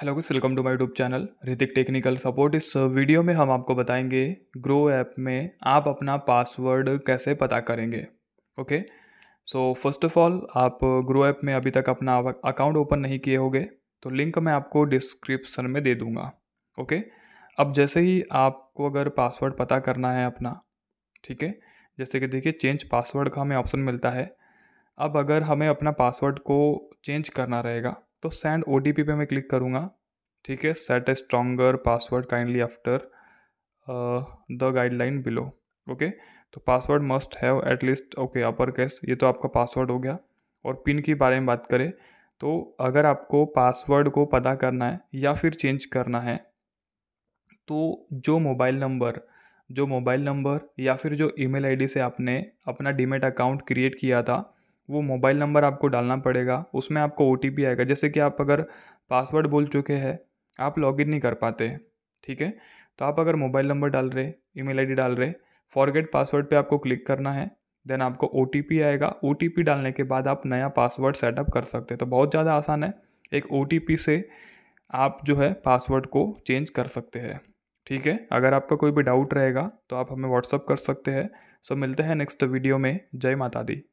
Hello guys welcome to my YouTube channel Ritik technical support इस video uh, में हम आपको बताएंगे ग्रो ऐप में आप अपना पासवर्ड कैसे पता करेंगे okay so first of all आप ग्रो uh, ऐप में अभी तक अपना अकाउंट ओपन नहीं किए होंगे तो लिंक मैं आपको डिस्क्रिप्सन में दे दूँगा ओके okay? अब जैसे ही आपको अगर पासवर्ड पता करना है अपना ठीक है जैसे कि देखिए चेंज पासवर्ड का हमें ऑप्शन मिलता है अब अगर हमें अपना पासवर्ड को चेंज करना रहेगा तो सेंड ओ टी पी पर मैं क्लिक करूँगा ठीक है set a stronger password kindly after the guideline below okay तो password must have at least okay upper case ये तो आपका पासवर्ड हो गया और पिन के बारे में बात करें तो अगर आपको पासवर्ड को पता करना है या फिर चेंज करना है तो जो मोबाइल नंबर जो मोबाइल नंबर या फिर जो ईमेल आईडी से आपने अपना डीमेट अकाउंट क्रिएट किया था वो मोबाइल नंबर आपको डालना पड़ेगा उसमें आपको ओ आएगा जैसे कि आप अगर पासवर्ड बोल चुके हैं आप लॉगिन नहीं कर पाते ठीक है तो आप अगर मोबाइल नंबर डाल रहे ई मेल डाल रहे फॉरगेट पासवर्ड पे आपको क्लिक करना है देन आपको ओ आएगा ओ डालने के बाद आप नया पासवर्ड सेटअप कर सकते हैं तो बहुत ज़्यादा आसान है एक ओ से आप जो है पासवर्ड को चेंज कर सकते हैं ठीक है अगर आपका कोई भी डाउट रहेगा तो आप हमें व्हाट्सअप कर सकते हैं सो मिलते हैं नेक्स्ट वीडियो में जय माता दी